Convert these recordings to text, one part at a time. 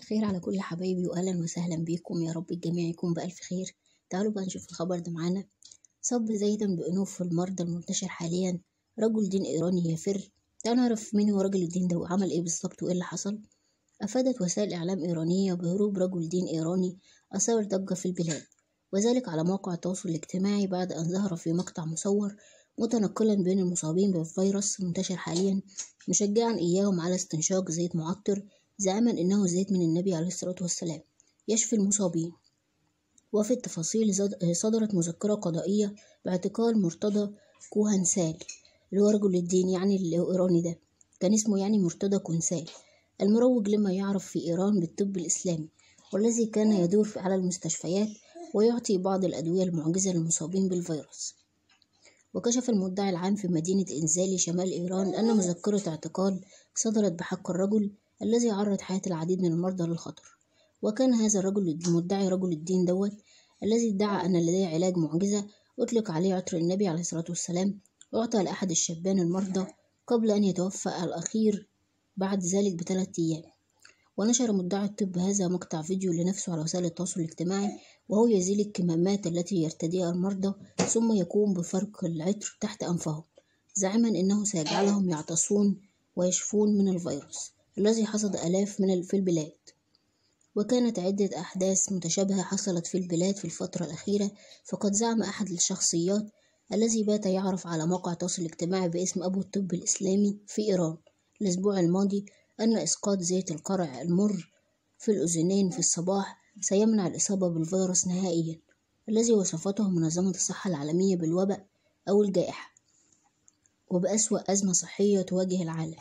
الخير على كل حبايبي واهلا وسهلا بيكم يا رب الجميع يكون بالف خير تعالوا بقى نشوف الخبر ده معانا صب زيدا بانوف المرضى المنتشر حاليا رجل دين ايراني يفر تعالوا نعرف مين هو رجل الدين ده وعمل ايه بالظبط وايه اللي حصل افادت وسائل اعلام ايرانيه بهروب رجل دين ايراني اثار ضجه في البلاد وذلك على موقع التواصل الاجتماعي بعد ان ظهر في مقطع مصور متنقلا بين المصابين بالفيروس المنتشر حاليا مشجعا اياهم على استنشاق زيت معطر زعما أنه زيت من النبي عليه الصلاة والسلام يشفي المصابين وفي التفاصيل صدرت مذكرة قضائية باعتقال مرتضى كوهنسال اللي هو رجل الدين يعني الإيراني ده كان اسمه يعني مرتضى كونسال المروج لما يعرف في إيران بالطب الإسلامي والذي كان يدور على المستشفيات ويعطي بعض الأدوية المعجزة للمصابين بالفيروس وكشف المدعي العام في مدينة إنزالي شمال إيران أن مذكرة اعتقال صدرت بحق الرجل الذي عرض حياة العديد من المرضى للخطر وكان هذا الرجل المدعي رجل الدين دوت الذي ادعى أن لديه علاج معجزة أطلق عليه عطر النبي عليه الصلاة والسلام أعطى لأحد الشبان المرضى قبل أن يتوفى الأخير بعد ذلك بثلاثة أيام ونشر مدعي الطب هذا مقطع فيديو لنفسه على وسائل التواصل الاجتماعي وهو يزيل الكمامات التي يرتديها المرضى ثم يقوم بفرك العطر تحت أنفهم زعما أنه سيجعلهم يعتصون ويشفون من الفيروس الذي حصد آلاف من في البلاد وكانت عدة أحداث متشابهة حصلت في البلاد في الفترة الأخيرة فقد زعم أحد الشخصيات الذي بات يعرف على موقع التواصل الاجتماعي باسم أبو الطب الإسلامي في إيران الأسبوع الماضي أن إسقاط زيت القرع المر في الأذنين في الصباح سيمنع الإصابة بالفيروس نهائيا الذي وصفته منظمة الصحة العالمية بالوباء أو الجائحة وبأسوأ أزمة صحية تواجه العالم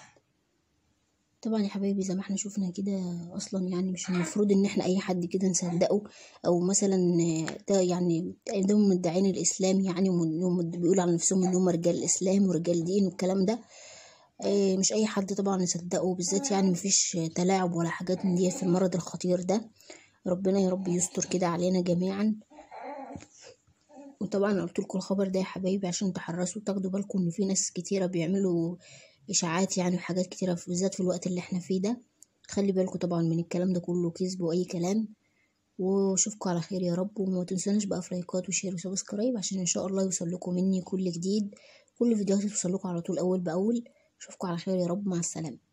طبعا يا حبايبي زي ما احنا شفنا كده اصلا يعني مش المفروض ان احنا اي حد كده نصدقه او مثلا ده يعني ده مدعين الاسلام يعني بيقولوا على نفسهم ان هم رجال الاسلام ورجال دين والكلام ده آه، مش اي حد طبعا نصدقه بالذات يعني مفيش تلاعب ولا حاجات من دي في المرض الخطير ده ربنا يا رب يستر كده علينا جميعا وطبعا قلت لكم الخبر ده يا حبايبي عشان تحرصوا تاخدوا بالكم ان في ناس كتيره بيعملوا إشاعات يعني وحاجات كتيرة بالذات في الوقت اللي احنا فيه ده خلي بالكوا طبعا من الكلام ده كله كذب وأي كلام واشوفكم على خير يا رب وما تنسونش بقى في لايكات وشير وسبسكرايب عشان ان شاء الله يوصل لكم مني كل جديد كل فيديوهاتي توصل لكم على طول اول باول اشوفكم على خير يا رب مع السلامه